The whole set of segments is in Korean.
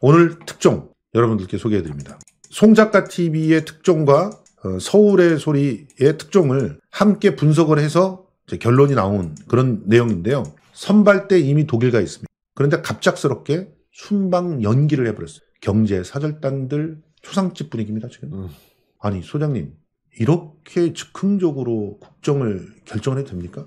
오늘 특종 여러분들께 소개해드립니다. 송작가 TV의 특종과 어, 서울의 소리의 특종을 함께 분석을 해서 결론이 나온 그런 내용인데요. 선발 때 이미 독일가 있습니다. 그런데 갑작스럽게 순방 연기를 해버렸어요. 경제 사절단들 초상집 분위기입니다, 지금. 음. 아니, 소장님, 이렇게 즉흥적으로 국정을 결정해도 됩니까?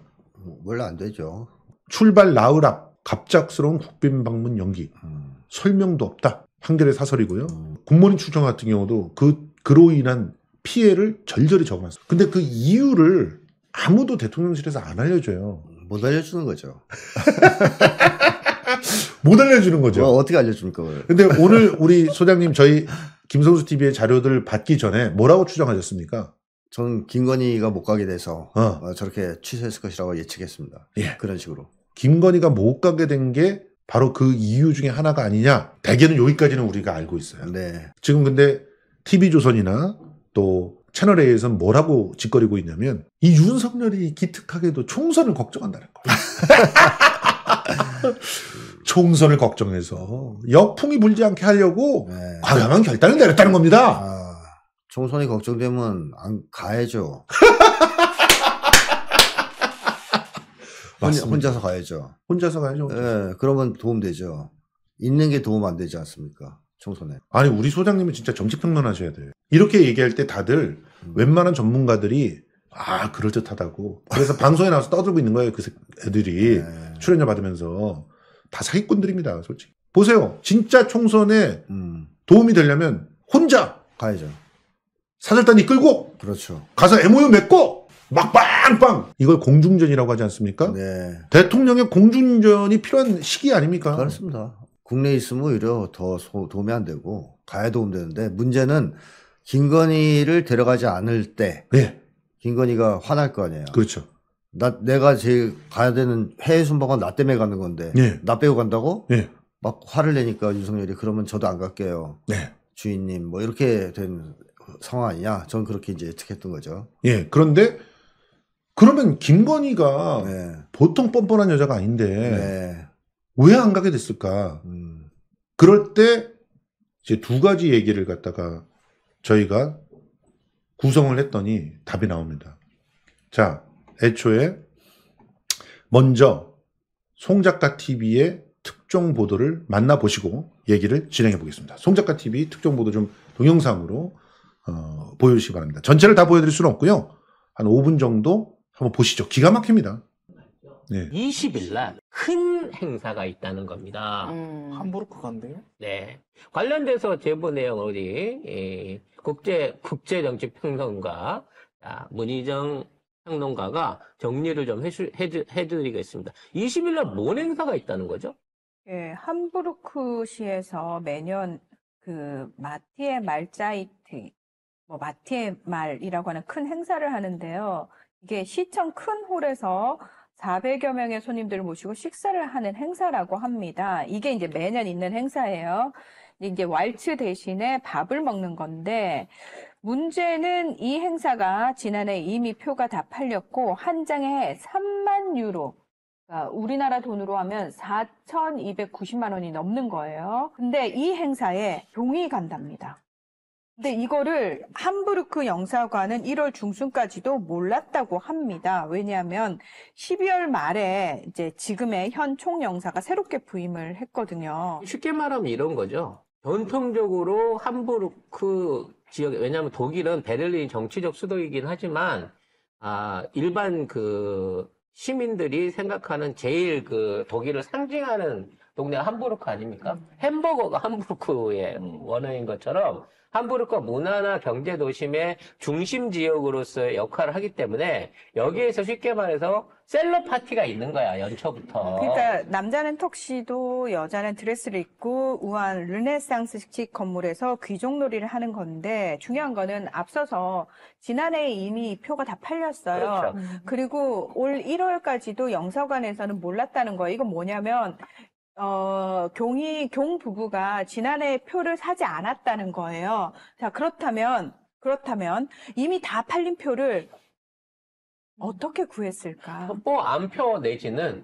원래 음, 안 되죠. 출발 나흘 앞 갑작스러운 국빈 방문 연기. 음. 설명도 없다. 한결의 사설이고요. 굿모닝 출정 같은 경우도 그 그로 인한 피해를 절절히 적어놨어요. 근데 그 이유를 아무도 대통령실에서 안 알려줘요. 못 알려주는 거죠. 못 알려주는 거죠. 뭐 어떻게 알려줍니까? 그걸. 근데 오늘 우리 소장님 저희 김성수 TV의 자료들 받기 전에 뭐라고 추정하셨습니까? 저는 김건희가 못 가게 돼서 어. 어 저렇게 취소했을 것이라고 예측했습니다. 예. 그런 식으로. 김건희가 못 가게 된게 바로 그 이유 중에 하나가 아니냐. 대개는 여기까지는 우리가 알고 있어요. 네. 지금 근데 TV조선이나 또 채널A에서는 뭐라고 짓거리고 있냐면 이 윤석열이 기특하게도 총선을 걱정한다는 거예요. 총선을 걱정해서 역풍이 불지 않게 하려고 네. 과감한 결단을 내렸다는 겁니다. 아, 총선이 걱정되면 안 가야죠. 맞습니다. 혼자서 가야죠. 혼자서 가야죠. 혼자서. 예, 그러면 도움 되죠. 있는 게 도움 안 되지 않습니까? 총선에. 아니 우리 소장님은 진짜 정치 평론하셔야 돼요. 이렇게 얘기할 때 다들 음. 웬만한 전문가들이 아 그럴 듯하다고. 그래서 방송에 나와서 떠들고 있는 거예요. 그 애들이 네. 출연료 받으면서 다 사기꾼들입니다. 솔직히 보세요. 진짜 총선에 음. 도움이 되려면 혼자 가야죠. 사절단이 끌고 그렇죠. 가서 MOU 맺고 막 빵빵 이걸 공중전이라고 하지 않습니까? 네. 대통령의 공중전이 필요한 시기 아닙니까? 그렇습니다. 국내에 있으면 오히려 더 소, 도움이 안 되고 가야 도움되는데 문제는 김건희를 데려가지 않을 때 네. 김건희가 화날 거 아니에요. 그렇죠. 나 내가 제일 가야 되는 해외 순방은 나 때문에 가는 건데 네. 나 빼고 간다고? 네. 막 화를 내니까 윤석열이 그러면 저도 안 갈게요. 네. 주인님 뭐 이렇게 된 상황 아니냐? 전 그렇게 이제 예측했던 거죠. 예. 그런데 그러면 김건희가 네. 보통 뻔뻔한 여자가 아닌데 네. 왜안 가게 됐을까? 음. 그럴 때 이제 두 가지 얘기를 갖다가 저희가 구성을 했더니 답이 나옵니다. 자, 애초에 먼저 송작가 TV의 특종 보도를 만나보시고 얘기를 진행해 보겠습니다. 송작가 TV 특종 보도 좀 동영상으로 어, 보여주시기 바랍니다. 전체를 다 보여드릴 수는 없고요. 한 5분 정도 한번 보시죠. 기가 막힙니다. 네. 20일 날 큰 행사가 있다는 겁니다. 음. 함부르크 간대요? 네. 관련돼서 제보 내용은 우리 예, 국제 국제 정치 평론가 아, 문희정 평론가가 정리를 좀 해주, 해드, 해드리겠습니다. 20일 날뭔 행사가 있다는 거죠? 예, 함부르크시에서 매년 그 마티의 말자이트, 뭐 마티의 말이라고 하는 큰 행사를 하는데요. 이게 시청 큰 홀에서 400여 명의 손님들을 모시고 식사를 하는 행사라고 합니다. 이게 이제 매년 있는 행사예요. 이제 왈츠 대신에 밥을 먹는 건데 문제는 이 행사가 지난해 이미 표가 다 팔렸고 한 장에 3만 유로 그러니까 우리나라 돈으로 하면 4,290만 원이 넘는 거예요. 근데 이 행사에 종이 간답니다. 근데 이거를 함부르크 영사관은 1월 중순까지도 몰랐다고 합니다. 왜냐하면 12월 말에 이제 지금의 현 총영사가 새롭게 부임을 했거든요. 쉽게 말하면 이런 거죠. 전통적으로 함부르크 지역, 에 왜냐하면 독일은 베를린 정치적 수도이긴 하지만, 아, 일반 그 시민들이 생각하는 제일 그 독일을 상징하는 동네 함부르크 아닙니까? 음. 햄버거가 함부르크의 원어인 것처럼 함부르크가 문화나 경제 도심의 중심 지역으로서의 역할을 하기 때문에 여기에서 쉽게 말해서 셀럽 파티가 있는 거야 연초부터. 그러니까 남자는 턱시도 여자는 드레스를 입고 우한 르네상스식 건물에서 귀족놀이를 하는 건데 중요한 거는 앞서서 지난해 이미 표가 다 팔렸어요. 그렇죠. 그리고 올 1월까지도 영서관에서는 몰랐다는 거예 이건 뭐냐면 어, 경이, 경 부부가 지난해 표를 사지 않았다는 거예요. 자, 그렇다면, 그렇다면 이미 다 팔린 표를 어떻게 구했을까? 뭐 안 표 내지는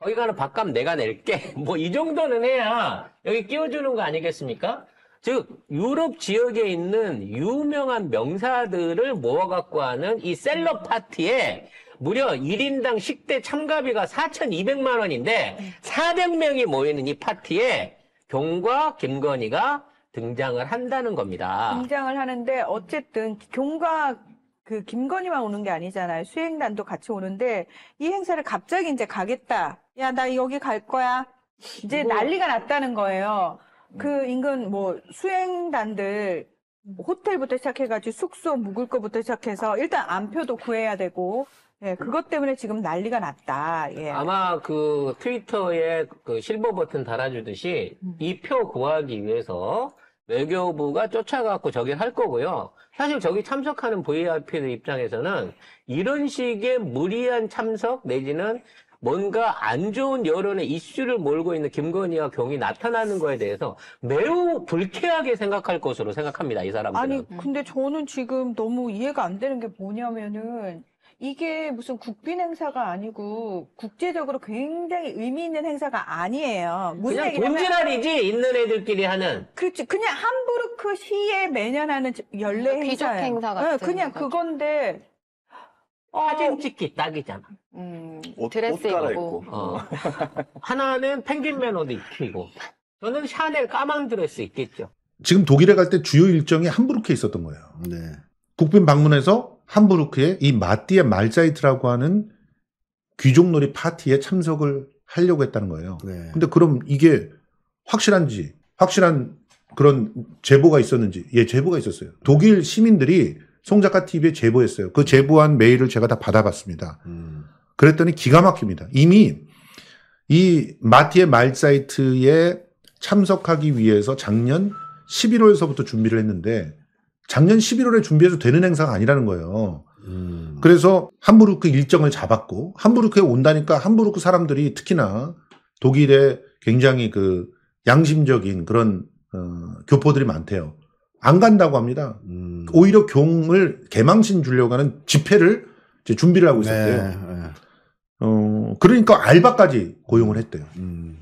거기 가는 밥값 내가 낼게. 뭐 이 정도는 해야 여기 끼워주는 거 아니겠습니까? 즉 유럽 지역에 있는 유명한 명사들을 모아갖고 하는 이 셀럽 파티에 무려 1인당 식대 참가비가 4,200만 원인데 400명이 모이는 이 파티에 경과 김건희가 등장을 한다는 겁니다. 등장을 하는데 어쨌든 경과 그 김건희만 오는 게 아니잖아요. 수행단도 같이 오는데 이 행사를 갑자기 이제 가겠다. 야, 나 여기 갈 거야. 이제 뭐. 난리가 났다는 거예요. 그 인근 뭐 수행단들 호텔부터 시작해가지고 숙소 묵을 거부터 시작해서 일단 안표도 구해야 되고 예, 그 그것 때문에 지금 난리가 났다. 예. 아마 그 트위터에 그 실버 버튼 달아주듯이 음. 이표 구하기 위해서 외교부가 쫓아가고 저기를 할 거고요. 사실 저기 참석하는 VIP들 입장에서는 이런 식의 무리한 참석 내지는 뭔가 안 좋은 여론의 이슈를 몰고 있는 김건희와 경이 나타나는 거에 대해서 매우 불쾌하게 생각할 것으로 생각합니다. 이 사람들은. 아니, 음. 근데 저는 지금 너무 이해가 안 되는 게 뭐냐면은 이게 무슨 국빈 행사가 아니고 국제적으로 굉장히 의미 있는 행사가 아니에요. 무슨 그냥 돈지랄이지 있는 애들끼리 하는. 그렇지. 그냥 함부르크 시에 매년 하는 연례 그러니까 행사. 귀족 네, 행사 같은. 네, 그냥 거죠. 그건데 어... 사진 찍기 딱이잖아. 음, 옷, 드레스 옷 입고. 어. 하나는 펭귄맨 옷 입히고. 저는 샤넬 까만 드레스 입겠죠. 지금 독일에 갈 때 주요 일정이 함부르크에 있었던 거예요. 네. 국빈 방문해서 함부르크의 이 마띠의 말자이트라고 하는 귀족놀이 파티에 참석을 하려고 했다는 거예요. 네. 근데 그럼 이게 확실한지 확실한 그런 제보가 있었는지 예 제보가 있었어요. 독일 시민들이 송 작가 TV에 제보했어요. 그 제보한 메일을 제가 다 받아봤습니다. 음. 그랬더니 기가 막힙니다. 이미 이 마티의 말사이트에 참석하기 위해서 작년 11월서부터 준비를 했는데 작년 11월에 준비해서 되는 행사가 아니라는 거예요. 음. 그래서 함부르크 일정을 잡았고 함부르크에 온다니까 함부르크 사람들이 특히나 독일에 굉장히 그 양심적인 그런 어, 교포들이 많대요. 안 간다고 합니다. 음. 오히려 경을 개망신 주려고 하는 집회를 준비를 하고 있었대요. 네, 네. 어, 그러니까 알바까지 고용을 했대요. 음.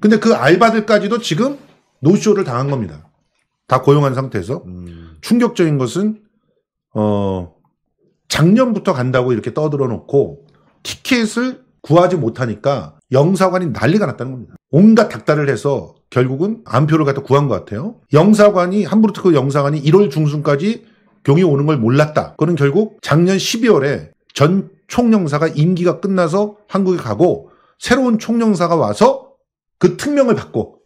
근데 그 알바들까지도 지금 노쇼를 당한 겁니다. 다 고용한 상태에서. 음. 충격적인 것은 어 작년부터 간다고 이렇게 떠들어 놓고 티켓을 구하지 못하니까 영사관이 난리가 났다는 겁니다. 온갖 닥달을 해서 결국은 안표를 갖다 구한 것 같아요. 영사관이 함부르트크 영사관이 1월 중순까지 병이 오는 걸 몰랐다. 그는 결국 작년 12월에 전 총영사가 임기가 끝나서 한국에 가고 새로운 총영사가 와서 그 특명을 받고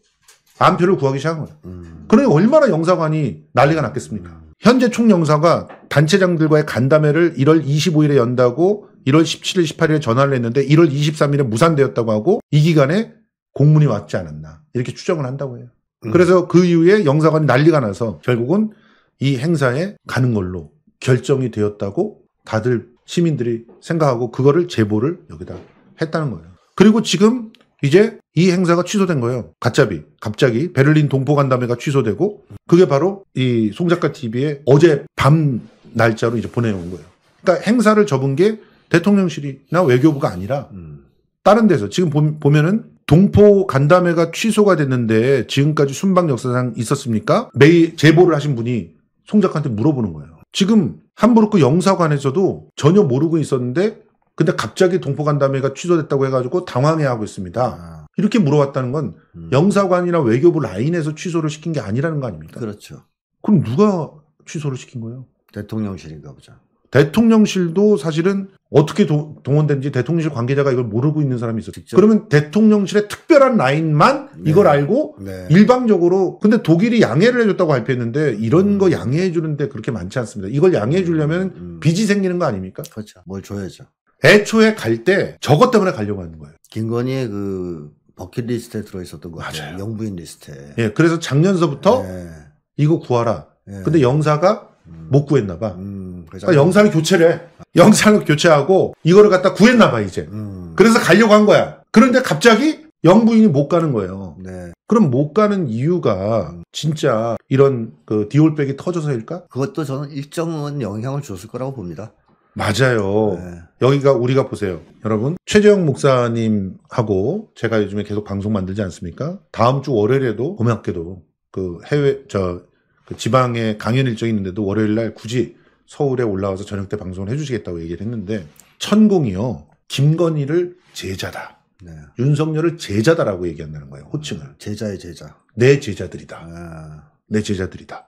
안표를 구하기 시작한 거예요. 음. 그러니 얼마나 영사관이 난리가 났겠습니까? 현재 총영사가 단체장들과의 간담회를 1월 25일에 연다고 1월 17일, 18일에 전화를 했는데 1월 23일에 무산되었다고 하고 이 기간에 공문이 왔지 않았나 이렇게 추정을 한다고 해요. 음. 그래서 그 이후에 영사관이 난리가 나서 결국은 이 행사에 가는 걸로 결정이 되었다고 다들 시민들이 생각하고 그거를 제보를 여기다 했다는 거예요. 그리고 지금 이제 이 행사가 취소된 거예요. 갑자기 갑자기 베를린 동포 간담회가 취소되고 그게 바로 이 송작가 t v 에 어제 밤 날짜로 이제 보내온 거예요. 그러니까 행사를 접은 게 대통령실이나 외교부가 아니라 음. 다른 데서 지금 보, 면은 동포 간담회가 취소가 됐는데 지금까지 순방 역사상 있었습니까? 매일 제보를 하신 분이 송작한테 물어보는 거예요. 지금 함부르크 영사관에서도 전혀 모르고 있었는데 근데 갑자기 동포 간담회가 취소됐다고 해가지고 당황해하고 있습니다. 아. 이렇게 물어왔다는 건 음. 영사관이나 외교부 라인에서 취소를 시킨 게 아니라는 거 아닙니까? 그렇죠. 그럼 누가 취소를 시킨 거예요? 대통령실인가 보죠. 대통령실도 사실은 어떻게 도, 동원된지 대통령실 관계자가 이걸 모르고 있는 사람이 있었죠 그러면 대통령실의 특별한 라인만 네. 이걸 알고 네. 일방적으로 근데 독일이 양해를 해줬다고 발표했는데 이런 음. 거 양해해 주는데 그렇게 많지 않습니다. 이걸 양해해 주려면 음, 음. 빚이 생기는 거 아닙니까? 그렇죠. 뭘 줘야죠. 애초에 갈 때 저것 때문에 가려고 하는 거예요. 김건희의 그 버킷리스트에 들어있었던 것 같아요. 영부인 리스트에. 예, 그래서 작년서부터 예. 이거 구하라. 예. 근데 영사가 음. 못 구했나 봐. 음, 그러니까 영사를 교체를 해. 영사를 교체하고 이거를 갖다 구했나 봐 이제. 음. 그래서 가려고 한 거야. 그런데 갑자기 영부인이 못 가는 거예요. 네. 그럼 못 가는 이유가 음. 진짜 이런 그 디올백이 터져서일까? 그것도 저는 일정은 영향을 줬을 거라고 봅니다. 맞아요. 네. 여기가 우리가 보세요. 여러분, 최재형 목사님하고 제가 요즘에 계속 방송 만들지 않습니까? 다음 주 월요일에도 고맙게도 그 해외, 저, 그 지방에 강연 일정이 있는데도 월요일 날 굳이 서울에 올라와서 저녁 때 방송을 해주시겠다고 얘기를 했는데, 천공이요. 김건희를 제자다. 네. 윤석열을 제자다라고 얘기한다는 거예요. 호칭을. 음, 제자의 제자. 내 제자들이다. 아. 내 제자들이다.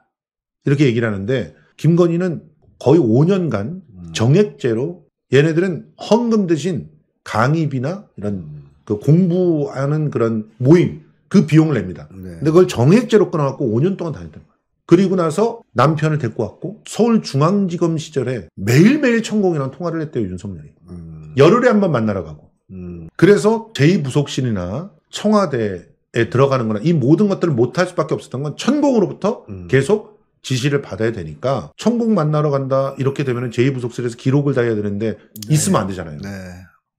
이렇게 얘기를 하는데, 김건희는 거의 5년간 정액제로 얘네들은 헌금 대신 강의비나 이런 그 공부하는 그런 모임 그 비용을 냅니다. 네. 근데 그걸 정액제로 끊어갖고 5년 동안 다녔던 거예요. 그리고 나서 남편을 데리고 왔고 서울중앙지검 시절에 매일매일 천공이랑 통화를 했대요 윤석열이. 음. 열흘에 한 번 만나러 가고. 음. 그래서 제2부속실이나 청와대에 들어가는 거나 이 모든 것들을 못할 수밖에 없었던 건 천공으로부터 음. 계속 지시를 받아야 되니까 천국 만나러 간다 이렇게 되면 제2부속실에서 기록을 다 해야 되는데 네. 있으면 안 되잖아요. 네.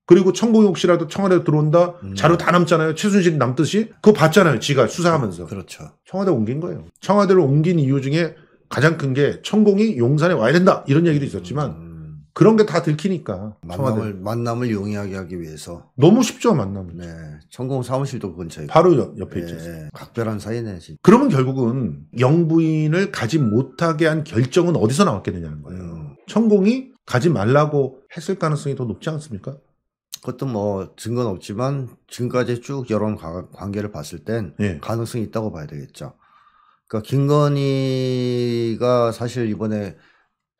그리고 천국에 혹시라도 청와대로 들어온다 음. 자료 다 남잖아요. 최순실 남듯이 그거 봤잖아요. 지가 수사하면서. 그렇죠. 청와대 옮긴 거예요. 청와대로 옮긴 이유 중에 가장 큰 게 천공이 용산에 와야 된다 이런 얘기도 있었지만 음. 그런 게 다 들키니까 만남을 청와대. 만남을 용이하게 하기 위해서 너무 쉽죠 만남. 네. 전공 사무실도 근처에 바로 옆, 옆에 예, 있죠. 각별한 사이네 지금. 그러면 결국은 영부인을 가지 못하게 한 결정은 어디서 나왔게되냐는 거예요. 음. 천공이 가지 말라고 했을 가능성이 더 높지 않습니까? 그것도 뭐 증거는 없지만 지금까지 쭉 여론 관계를 봤을 땐 예. 가능성이 있다고 봐야 되겠죠. 그러니까 김건희가 사실 이번에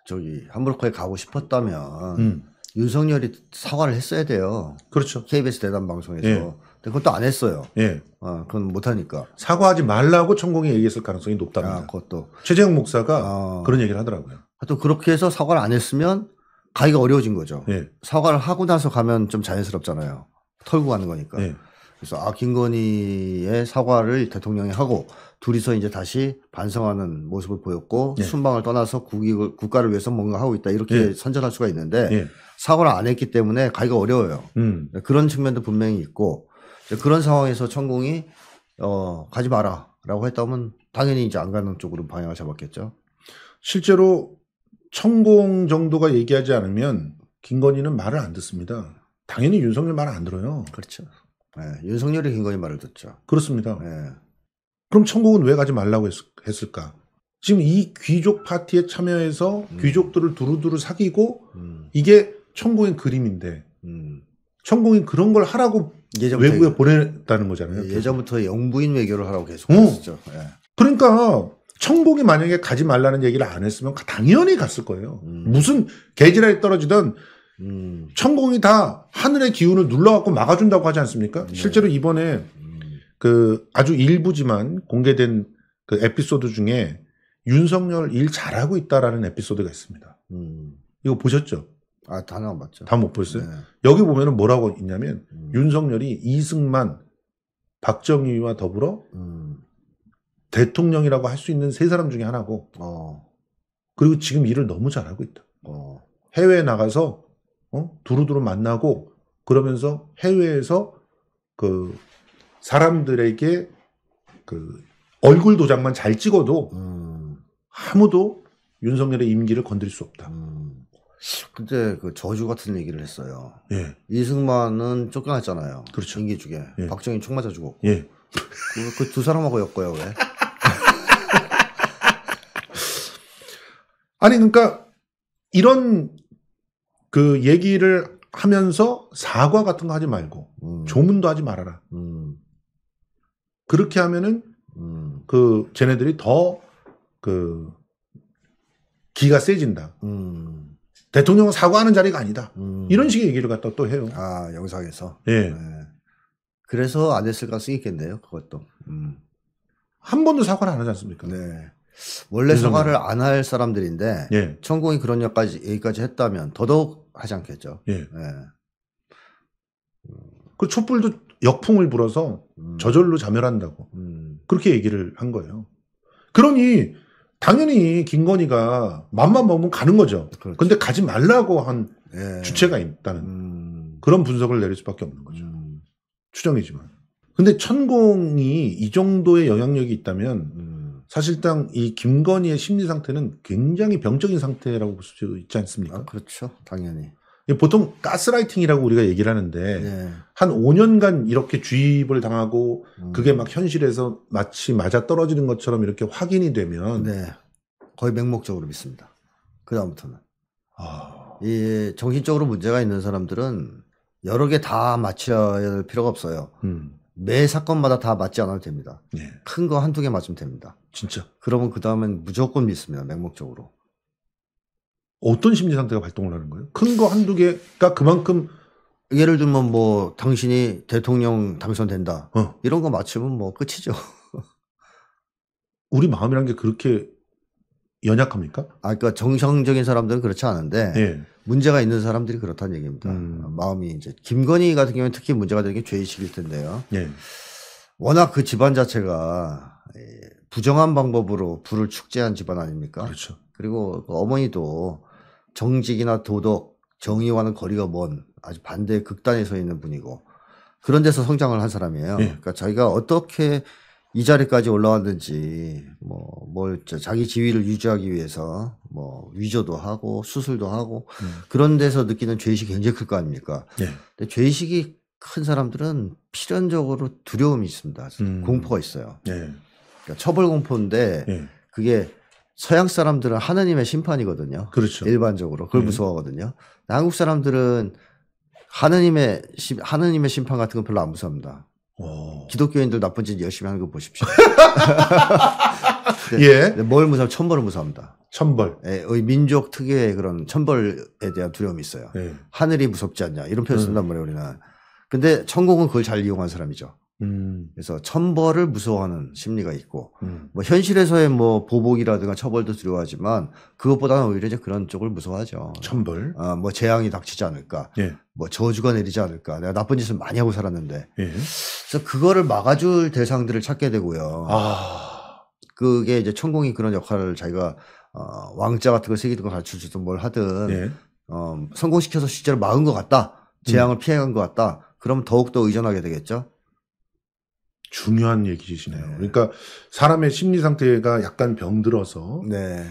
저기 함부르크에 가고 싶었다면 음. 윤석열이 사과를 했어야 돼요. 그렇죠. KBS 대담 방송에서. 예. 근데 그것도 안 했어요. 예. 아, 그건 못하니까. 사과하지 말라고 천공이 얘기했을 가능성이 높답니다. 아, 그것도. 최재형 목사가 아, 그런 얘기를 하더라고요. 또 그렇게 해서 사과를 안 했으면 가기가 어려워진 거죠. 예. 사과를 하고 나서 가면 좀 자연스럽잖아요. 털고 가는 거니까. 예. 그래서 아 김건희의 사과를 대통령이 하고 둘이서 이제 다시 반성하는 모습을 보였고 예. 순방을 떠나서 국익을 국가를 위해서 뭔가 하고 있다 이렇게 예. 선전할 수가 있는데 예. 사업를안 했기 때문에 가기가 어려워요. 음. 그런 측면도 분명히 있고 그런 상황에서 천공이 어 가지 마라라고 했다면 당연히 이제 안 가는 쪽으로 방향을 잡았겠죠. 실제로 천공 정도가 얘기하지 않으면 김건희는 말을 안 듣습니다. 당연히 윤석열 말을 안 들어요. 그렇죠. 네, 윤석열이 김건희 말을 듣죠. 그렇습니다. 네. 그럼 천공은왜 가지 말라고 했, 을까 지금 이 귀족 파티에 참여해서 음. 귀족들을 두루두루 사귀고 음. 이게 천공인 그림인데 음. 천공인 그런 걸 하라고 예전부터 외국에 보냈다는 거잖아요. 예전부터 영부인 외교를 하라고 계속 했었죠. 어. 예. 그러니까 천공이 만약에 가지 말라는 얘기를 안 했으면 당연히 갔을 거예요. 음. 무슨 개지랄이 떨어지던 음. 천공이 다 하늘의 기운을 눌러갖고 막아준다고 하지 않습니까? 네. 실제로 이번에 음. 그 아주 일부지만 공개된 그 에피소드 중에 윤석열 일 잘하고 있다라는 에피소드가 있습니다. 음. 이거 보셨죠? 아, 다 나온 죠다 못 보셨어요? 네. 여기 보면은 뭐라고 있냐면 음. 윤석열이 이승만, 박정희와 더불어 음. 대통령이라고 할 수 있는 세 사람 중에 하나고 어. 그리고 지금 일을 너무 잘하고 있다. 어. 해외에 나가서 어? 두루두루 만나고 그러면서 해외에서 그 사람들에게 그 얼굴 도장만 잘 찍어도 음. 아무도 윤석열의 임기를 건드릴 수 없다. 음. 그때 그 저주 같은 얘기를 했어요. 예. 이승만은 쫓겨났잖아요. 그렇죠. 인기 중에 예. 박정희 총 맞아 죽었고. 예. 그두 그, 그 사람하고 엮어요 왜? 아니 그러니까 이런 그 얘기를 하면서 사과 같은 거 하지 말고 음. 조문도 하지 말아라. 음. 그렇게 하면은 음. 그 쟤네들이 더 그 기가 세진다. 음. 대통령은 사과하는 자리가 아니다. 음. 이런 식의 얘기를 갖다 또 해요. 아, 영상에서. 예. 네. 그래서 안 했을 가능성이 있겠네요. 그것도. 음. 한 번도 사과를 안 하지 않습니까? 네. 원래 윤석 사과를 안 할 사람들인데 예. 천공이 그런 여까지 여기까지 했다면 더더욱 하지 않겠죠. 예. 예. 그 촛불도 역풍을 불어서 음. 저절로 자멸한다고 음. 그렇게 얘기를 한 거예요. 그러니 당연히 김건희가 맘만 먹으면 가는 거죠. 그렇 근데 가지 말라고 한 예. 주체가 있다는 음. 그런 분석을 내릴 수밖에 없는 거죠. 음. 추정이지만. 근데 천공이 이 정도의 영향력이 있다면 음. 사실상 이 김건희의 심리 상태는 굉장히 병적인 상태라고 볼 수 있지 않습니까? 아, 그렇죠. 당연히. 예, 보통 가스라이팅이라고 우리가 얘기를 하는데 네. 한 5년간 이렇게 주입을 당하고 음. 그게 막 현실에서 마치 맞아 떨어지는 것처럼 이렇게 확인이 되면 네. 거의 맹목적으로 믿습니다. 그 다음부터는 아... 이 정신적으로 문제가 있는 사람들은 여러 개 다 맞춰야 할 필요가 없어요. 음. 매 사건마다 다 맞지 않아도 됩니다. 네. 큰거 한두 개 맞으면 됩니다. 진짜. 그러면 그 다음엔 무조건 믿습니다. 맹목적으로. 어떤 심리 상태가 발동을 하는 거예요? 큰 거 한두 개가 그만큼 예를 들면 뭐 당신이 대통령 당선된다 어. 이런 거 맞추면 뭐 끝이죠. 우리 마음이란 게 그렇게 연약합니까? 아, 그러니까 정상적인 사람들은 그렇지 않은데 예. 문제가 있는 사람들이 그렇다는 얘기입니다. 음. 마음이 이제 김건희 같은 경우는 특히 문제가 되는 게 죄의식일 텐데요. 예. 워낙 그 집안 자체가 부정한 방법으로 불을 축제한 집안 아닙니까? 그렇죠. 그리고 그 어머니도 정직이나 도덕, 정의와는 거리가 먼 아주 반대의 극단에 서 있는 분이고 그런 데서 성장을 한 사람이에요. 예. 그러니까 자기가 어떻게 이 자리까지 올라왔는지 뭐뭘 자기 지위를 유지하기 위해서 뭐 위조도 하고 수술도 하고 음. 그런 데서 느끼는 죄의식이 굉장히 클 거 아닙니까? 예. 근데 죄의식이 큰 사람들은 필연적으로 두려움이 있습니다. 음. 공포가 있어요. 예. 그러니까 처벌 공포인데 예. 그게 서양 사람들은 하나님의 심판이거든요. 그렇죠. 일반적으로 그걸 네. 무서워하거든요. 한국 사람들은 하느님의 하느님의 심판 같은 건 별로 안 무섭습니다. 오. 기독교인들 나쁜 짓 열심히 하는 거 보십시오. 예. 네, 예. 뭘 무서워? 천벌을 무서합니다. 워 천벌. 예, 우 민족 특유의 그런 천벌에 대한 두려움이 있어요. 예. 하늘이 무섭지 않냐 이런 표현 을 음. 쓴단 말이에요 우리는. 근데 천국은 그걸 잘 이용한 사람이죠. 음. 그래서 천벌을 무서워하는 심리가 있고 음. 뭐 현실에서의 뭐 보복이라든가 처벌도 두려워하지만 그것보다는 오히려 이제 그런 쪽을 무서워하죠. 천벌. 아, 뭐 재앙이 닥치지 않을까. 예. 뭐 저주가 내리지 않을까. 내가 나쁜 짓을 많이 하고 살았는데. 예. 그래서 그거를 막아줄 대상들을 찾게 되고요. 아. 그게 이제 천공이 그런 역할을 자기가 어, 왕자 같은 걸 새기든 가르쳐주든 뭘 하든 예. 어, 성공시켜서 실제로 막은 것 같다. 재앙을 음. 피해간 것 같다. 그럼 더욱더 의존하게 되겠죠. 중요한 얘기시네요. 네. 그러니까 사람의 심리 상태가 약간 병들어서 네.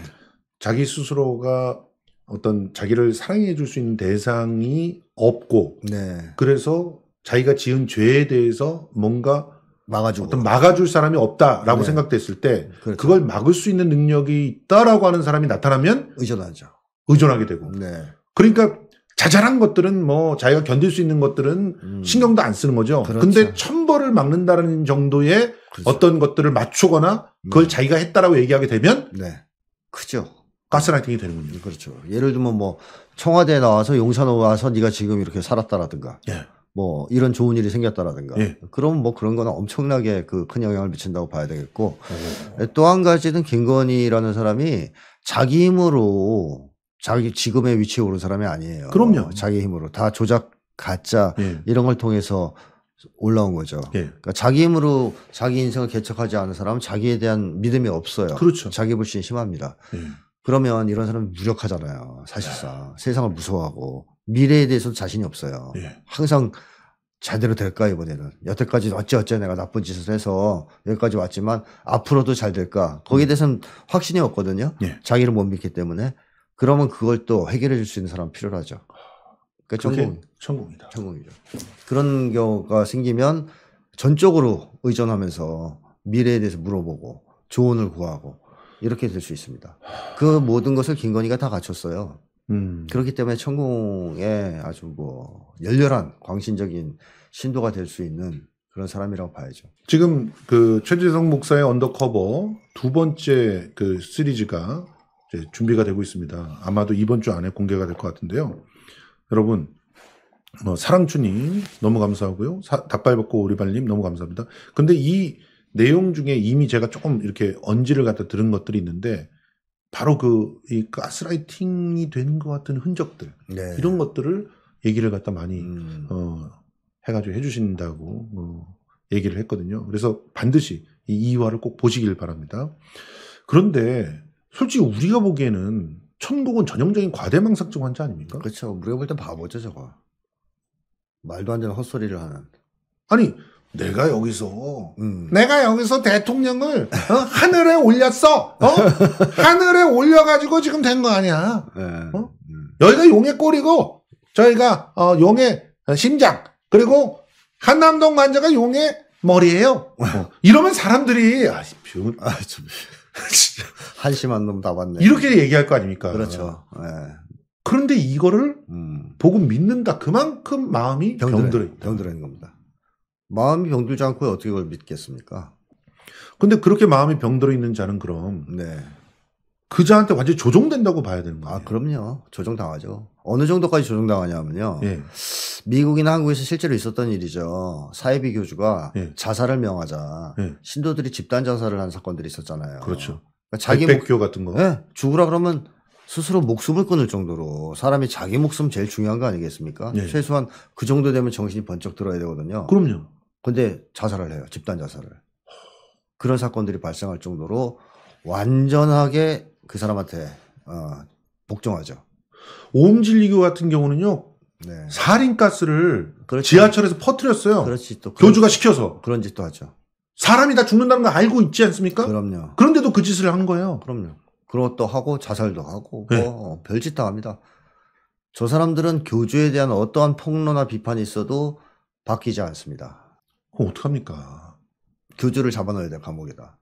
자기 스스로가 어떤 자기를 사랑해 줄 수 있는 대상이 없고 네. 그래서 자기가 지은 죄에 대해서 뭔가 막아주고 어떤 막아줄 사람이 없다라고 네. 생각됐을 때 그렇죠. 그걸 막을 수 있는 능력이 있다라고 하는 사람이 나타나면 의존하죠. 의존하게 되고. 네. 그러니까 자잘한 것들은 뭐 자기가 견딜 수 있는 것들은 음. 신경도 안 쓰는 거죠. 그렇 근데 천벌을 막는다는 정도의 그렇죠. 어떤 것들을 맞추거나 그걸 음. 자기가 했다라고 얘기하게 되면 네. 크죠. 가스라이팅이 되는군요. 그렇죠. 예를 들면 뭐 청와대에 나와서 용산으로 와서 네가 지금 이렇게 살았다라든가. 예. 뭐 이런 좋은 일이 생겼다라든가 예. 그럼 뭐 그런 거는 엄청나게 그 큰 영향을 미친다고 봐야 되겠고 예. 또한 가지는 김건희라는 사람이 자기 힘으로 자기 지금의 위치에 오른 사람이 아니에요. 그럼요. 자기 힘으로 다 조작 가짜 예. 이런 걸 통해서 올라온 거죠. 예. 그러니까 자기 힘으로 자기 인생을 개척하지 않은 사람은 자기에 대한 믿음이 없어요. 그렇죠. 자기 불신이 심합니다. 예. 그러면 이런 사람은 무력하잖아요. 사실상 세상을 무서워하고 미래에 대해서도 자신이 없어요. 예. 항상 제대로 될까 이번에는 여태까지 어찌 어찌 내가 나쁜 짓을 해서 여기까지 왔지만 앞으로도 잘 될까 거기에 음. 대해서는 확신이 없거든요. 예. 자기를 못 믿기 때문에 그러면 그걸 또 해결해 줄 수 있는 사람 필요하죠. 그러니까 전공 전공이다. 천공이죠 그런 경우가 생기면 전적으로 의존하면서 미래에 대해서 물어보고 조언을 구하고 이렇게 될 수 있습니다. 그 모든 것을 김건희가 다 갖췄어요. 음. 그렇기 때문에 천공에 아주 뭐 열렬한 광신적인 신도가 될 수 있는 그런 사람이라고 봐야죠. 지금 그 최재성 목사의 언더커버 두 번째 그 시리즈가 준비가 되고 있습니다. 아마도 이번 주 안에 공개가 될 것 같은데요. 여러분, 어, 뭐 사랑주님 너무 감사하고요. 사, 닭발벗고 오리발님 너무 감사합니다. 근데 이 내용 중에 이미 제가 조금 이렇게 언지를 갖다 들은 것들이 있는데 바로 그이 가스라이팅이 된 것 같은 흔적들 네. 이런 것들을 얘기를 갖다 많이 음. 어, 해가지고 해주신다고 어, 얘기를 했거든요. 그래서 반드시 이 2화를 꼭 보시길 바랍니다. 그런데 솔직히 우리가 보기에는 천국은 전형적인 과대망상증 환자 아닙니까? 그렇죠. 우리가 볼 땐 바보죠 저거. 말도 안 되는 헛소리를 하는. 아니 내가 여기서 음. 내가 여기서 대통령을 어? 하늘에 올렸어. 어? 하늘에 올려가지고 지금 된 거 아니야. 네. 어? 음. 여기가 용의 꼬리고 저희가 어, 용의 심장 그리고 한남동 관자가 용의 머리예요. 어. 이러면 사람들이 아 병, 아, 좀, 한심한 놈다 봤네. 이렇게 얘기할 거 아닙니까? 그렇죠. 네. 그런데 이거를 음. 보고 믿는다. 그만큼 마음이 병들어, 병들어 있는 겁니다. 마음이 병들지 않고 어떻게 그걸 믿겠습니까? 근데 그렇게 마음이 병들어 있는 자는 그럼 네. 그 자한테 완전히 조종된다고 봐야 되는 거예요. 아, 그럼요. 조종당하죠. 어느 정도까지 조정당하냐면요. 예. 미국이나 한국에서 실제로 있었던 일이죠. 사이비 교주가 예. 자살을 명하자 예. 신도들이 집단 자살을 한 사건들이 있었잖아요. 그렇죠. 그러니까 자기 목교 같은 거. 네, 죽으라 그러면 스스로 목숨을 끊을 정도로 사람이 자기 목숨 제일 중요한 거 아니겠습니까? 예. 최소한 그 정도 되면 정신이 번쩍 들어야 되거든요. 그럼요. 근데 자살을 해요. 집단 자살을. 그런 사건들이 발생할 정도로 완전하게 그 사람한테 어, 복종하죠. 옴음진리교 같은 경우는요. 네. 살인가스를 그렇지. 지하철에서 퍼뜨렸어요. 그렇지 또 교주가 시켜서 그런 짓도 하죠. 사람이 다 죽는다는 걸 알고 있지 않습니까? 그럼요. 그런데도 그 짓을 한 거예요. 그럼요. 그런 것도 하고 자살도 하고 네. 뭐 별짓 다 합니다. 저 사람들은 교주에 대한 어떠한 폭로나 비판이 있어도 바뀌지 않습니다. 그럼 어떡합니까? 교주를 잡아넣어야 돼 감옥에다.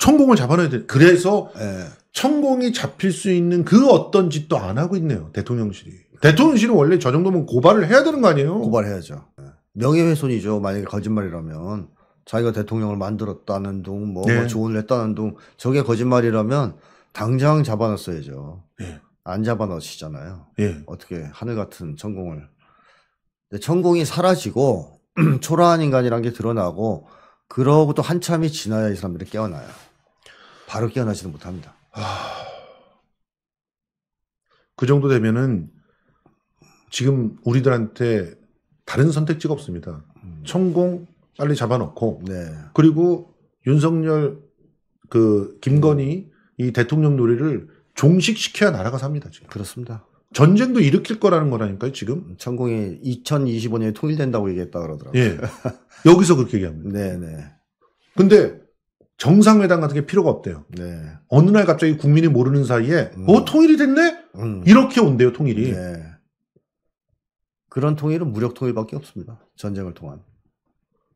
천공을 잡아놔야 돼. 그래서 예. 천공이 잡힐 수 있는 그 어떤 짓도 안 하고 있네요. 대통령실이. 대통령실은 원래 저 정도면 고발을 해야 되는 거 아니에요? 고발해야죠. 예. 명예훼손이죠. 만약에 거짓말이라면 자기가 대통령을 만들었다는 둥, 뭐, 뭐 네. 뭐 조언을 했다는 둥, 저게 거짓말이라면 당장 잡아놨어야죠. 예. 안 잡아놓으시잖아요. 예. 어떻게 하늘 같은 천공을. 근데 천공이 사라지고 초라한 인간이란 게 드러나고 그러고 또 한참이 지나야 이 사람들이 깨어나요. 바로 깨어나지는 못합니다. 아, 그 정도 되면은 지금 우리들한테 다른 선택지가 없습니다. 음. 천공 빨리 잡아놓고 네. 그리고 윤석열 그 김건희 음. 이 대통령 놀이를 종식시켜야 나라가 삽니다 지금. 그렇습니다. 전쟁도 일으킬 거라는 거라니까요 지금. 음, 천공이 2025년에 통일된다고 얘기했다 그러더라고요. 예. 여기서 그렇게 얘기합니다. 네네. 네. 근데 정상회담 같은 게 필요가 없대요. 네. 어느 날 갑자기 국민이 모르는 사이에 음. 어 통일이 됐네 음. 이렇게 온대요 통일이. 네. 그런 통일은 무력 통일밖에 없습니다. 전쟁을 통한.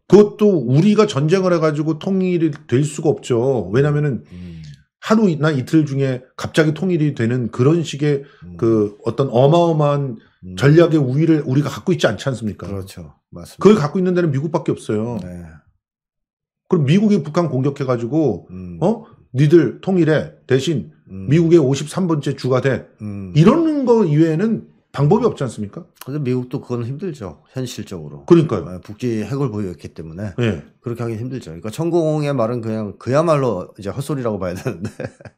그것도 우리가 전쟁을 해가지고 통일이 될 수가 없죠. 왜냐면은 음. 하루나 이틀 중에 갑자기 통일이 되는 그런 식의 음. 그 어떤 어마어마한 음. 전략의 우위를 우리가 갖고 있지 않지 않습니까? 그렇죠. 맞습니다. 그걸 갖고 있는 데는 미국밖에 없어요. 네. 그럼 미국이 북한 공격해가지고 음. 어 니들 통일해 대신 음. 미국의 53번째 주가 돼 음. 이러는 거 이외에는 방법이 없지 않습니까? 근데 미국도 그건 힘들죠 현실적으로. 그러니까요. 북지 예, 핵을 보유했기 때문에 네. 그렇게 하기 힘들죠. 그러니까 천공의 말은 그냥 그야말로 이제 헛소리라고 봐야 되는데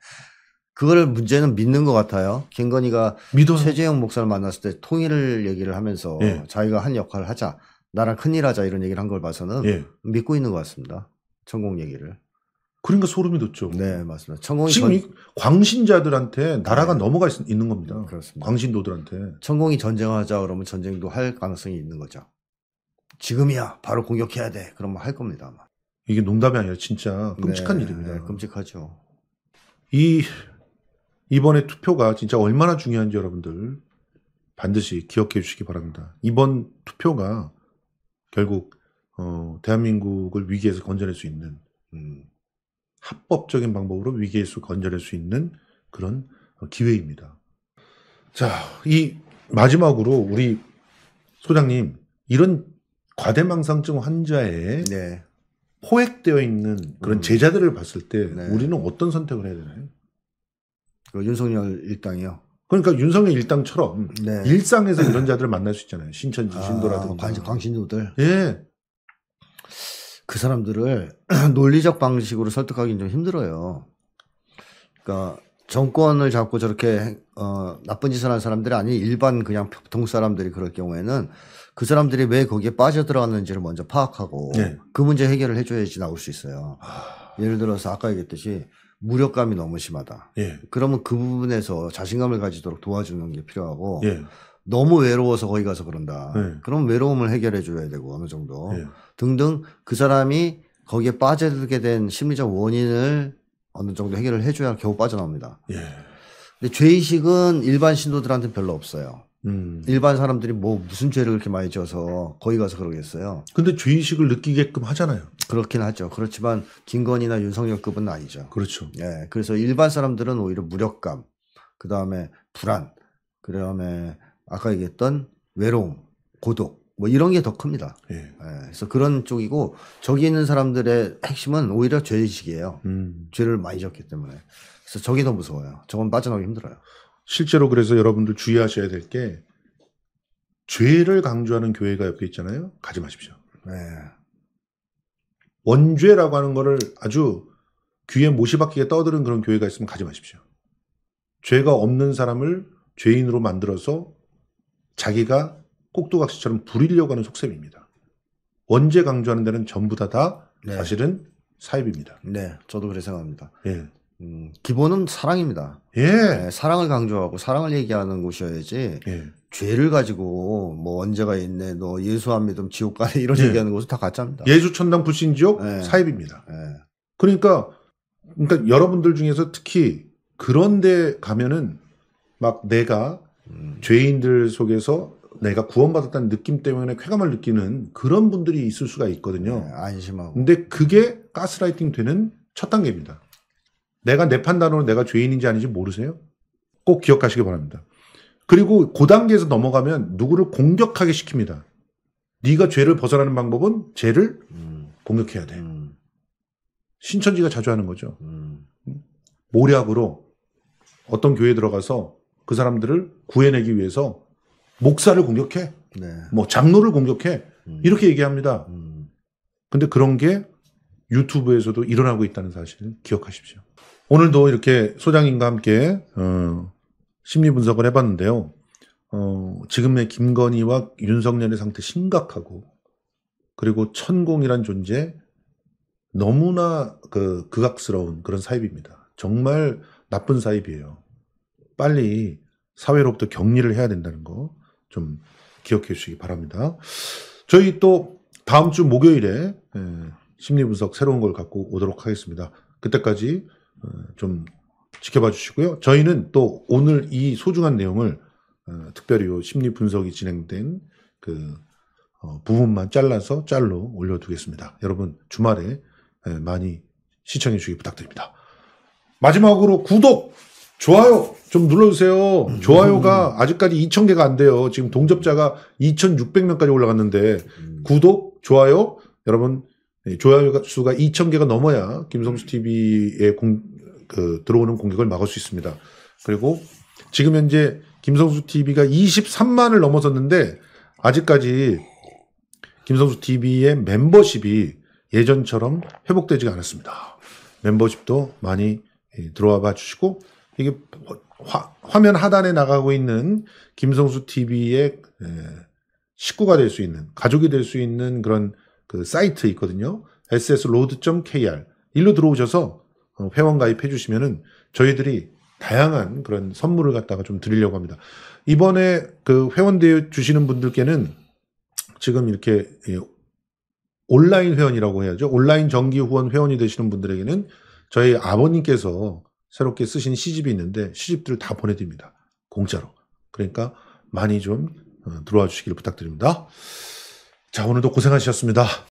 그걸 문제는 믿는 것 같아요. 김건희가 믿어요. 최재형 목사를 만났을 때 통일을 얘기를 하면서 네. 자기가 한 역할을 하자. 나랑 큰일 하자 이런 얘기를 한 걸 봐서는 예. 믿고 있는 것 같습니다. 천공 얘기를. 그러니까 소름이 돋죠. 뭐. 네, 맞습니다. 천공이 지금 전... 광신자들한테 나라가 네. 넘어가 있, 는 겁니다. 그렇습니다. 광신도들한테. 천공이 전쟁하자 그러면 전쟁도 할 가능성이 있는 거죠. 지금이야 바로 공격해야 돼. 그러면 할 겁니다. 아마. 이게 농담이 아니라 진짜 끔찍한 네, 일입니다. 네, 끔찍하죠. 이 이번에 투표가 진짜 얼마나 중요한지 여러분들 반드시 기억해 주시기 바랍니다. 이번 투표가 결국 어, 대한민국을 위기에서 건져낼 수 있는 음, 합법적인 방법으로 위기에서 건져낼 수 있는 그런 기회입니다. 자, 이 마지막으로 우리 소장님 이런 과대망상증 환자에 네. 포획되어 있는 그런 음. 제자들을 봤을 때 네. 우리는 어떤 선택을 해야 되나요? 그 윤석열 일당이요. 그러니까 윤석열 일당처럼 네. 일상에서 이런 자들을 만날 수 있잖아요. 신천지 아, 신도라든가 아, 광신도들. 예. 그 사람들을 논리적 방식으로 설득하기는 좀 힘들어요. 그러니까 정권을 잡고 저렇게 어 나쁜 짓을 한 사람들이 아닌 일반 그냥 보통 사람들이 그럴 경우에는 그 사람들이 왜 거기에 빠져들어갔는지를 먼저 파악하고 네. 그 문제 해결을 해줘야지 나올 수 있어요. 예를 들어서 아까 얘기했듯이 무력감이 너무 심하다. 예. 그러면 그 부분에서 자신감을 가지도록 도와주는 게 필요하고 예. 너무 외로워서 거기 가서 그런다. 네. 그럼 외로움을 해결해 줘야 되고 어느 정도 네. 등등 그 사람이 거기에 빠져들게 된 심리적 원인을 어느 정도 해결을 해줘야 겨우 빠져나옵니다. 예. 근데 죄의식은 일반 신도들한테 별로 없어요. 음. 일반 사람들이 뭐 무슨 죄를 그렇게 많이 지어서 거기 가서 그러겠어요. 근데 죄의식을 느끼게끔 하잖아요. 그렇긴 하죠. 그렇지만 김건희나 윤석열급은 아니죠. 그렇죠. 예. 그래서 일반 사람들은 오히려 무력감, 그 다음에 불안, 그 다음에 아까 얘기했던 외로움, 고독 뭐 이런 게 더 큽니다. 예. 예. 그래서 그런 쪽이고 저기 있는 사람들의 핵심은 오히려 죄의식이에요. 음. 죄를 많이 졌기 때문에 그래서 저게더 무서워요. 저건 빠져나오기 힘들어요. 실제로 그래서 여러분들 주의하셔야 될 게 죄를 강조하는 교회가 옆에 있잖아요. 가지 마십시오. 네. 원죄라고 하는 거를 아주 귀에 못이 박히게 떠드는 그런 교회가 있으면 가지 마십시오. 죄가 없는 사람을 죄인으로 만들어서 자기가 꼭두각시처럼 부리려고 하는 속셈입니다. 원죄 강조하는 데는 전부 다, 다 네. 사실은 사입입니다. 네, 저도 그래 생각합니다. 예. 음, 기본은 사랑입니다. 예. 네, 사랑을 강조하고 사랑을 얘기하는 곳이어야지 예. 죄를 가지고 뭐 언제가 있네 너 예수 안 믿음 지옥 가네 이런 예. 얘기하는 곳은다 가짜입니다. 예수 천당 불신 지옥 예. 사입입니다. 예. 그러니까 그러니까 여러분들 중에서 특히 그런데 가면은 막 내가 죄인들 속에서 내가 구원받았다는 느낌 때문에 쾌감을 느끼는 그런 분들이 있을 수가 있거든요. 네, 안심하고. 근데 그게 가스라이팅 되는 첫 단계입니다. 내가 내 판단으로 내가 죄인인지 아닌지 모르세요? 꼭 기억하시기 바랍니다. 그리고 그 단계에서 넘어가면 누구를 공격하게 시킵니다. 네가 죄를 벗어나는 방법은 죄를 음. 공격해야 돼. 음. 신천지가 자주 하는 거죠. 음. 모략으로 어떤 교회에 들어가서 그 사람들을 구해내기 위해서 목사를 공격해, 네. 뭐 장로를 공격해 음. 이렇게 얘기합니다. 음. 근데 그런 게 유튜브에서도 일어나고 있다는 사실을 기억하십시오. 오늘도 이렇게 소장님과 함께 어, 심리 분석을 해봤는데요. 어, 지금의 김건희와 윤석열의 상태 심각하고 그리고 천공이란 존재 너무나 그 극악스러운 그런 사입입니다. 정말 나쁜 사입이에요. 빨리 사회로부터 격리를 해야 된다는 거 좀 기억해 주시기 바랍니다. 저희 또 다음 주 목요일에 예, 심리분석 새로운 걸 갖고 오도록 하겠습니다. 그때까지 어, 좀 지켜봐 주시고요. 저희는 또 오늘 이 소중한 내용을 어, 특별히 심리 분석이 진행된 그 어, 부분만 잘라서 짤로 올려두겠습니다. 여러분 주말에 예, 많이 시청해 주시기 부탁드립니다. 마지막으로 구독 좋아요 좀 눌러주세요. 좋아요가 아직까지 2,000개가 안 돼요. 지금 동접자가 2,600명까지 올라갔는데 음. 구독, 좋아요 여러분 예, 좋아요 수가 2,000개가 넘어야 김성수 TV에 공, 그, 들어오는 공격을 막을 수 있습니다. 그리고 지금 현재 김성수 TV가 23만을 넘어섰는데 아직까지 김성수 TV의 멤버십이 예전처럼 회복되지가 않았습니다. 멤버십도 많이 예, 들어와 봐 주시고 이게 화, 면 하단에 나가고 있는 김성수 TV의 예, 식구가 될 수 있는 가족이 될 수 있는 그런 그 사이트 있거든요. ss로드.kr 일로 들어오셔서 어, 회원 가입해 주시면은 저희들이 다양한 그런 선물을 갖다가 좀 드리려고 합니다. 이번에 그 회원 되어 주시는 분들께는 지금 이렇게 예, 온라인 회원이라고 해야죠. 온라인 정기 후원 회원이 되시는 분들에게는 저희 아버님께서 새롭게 쓰신 시집이 있는데 시집들을 다 보내드립니다. 공짜로. 그러니까 많이 좀 어, 들어와 주시길 부탁드립니다. 자, 오늘도 고생하셨습니다.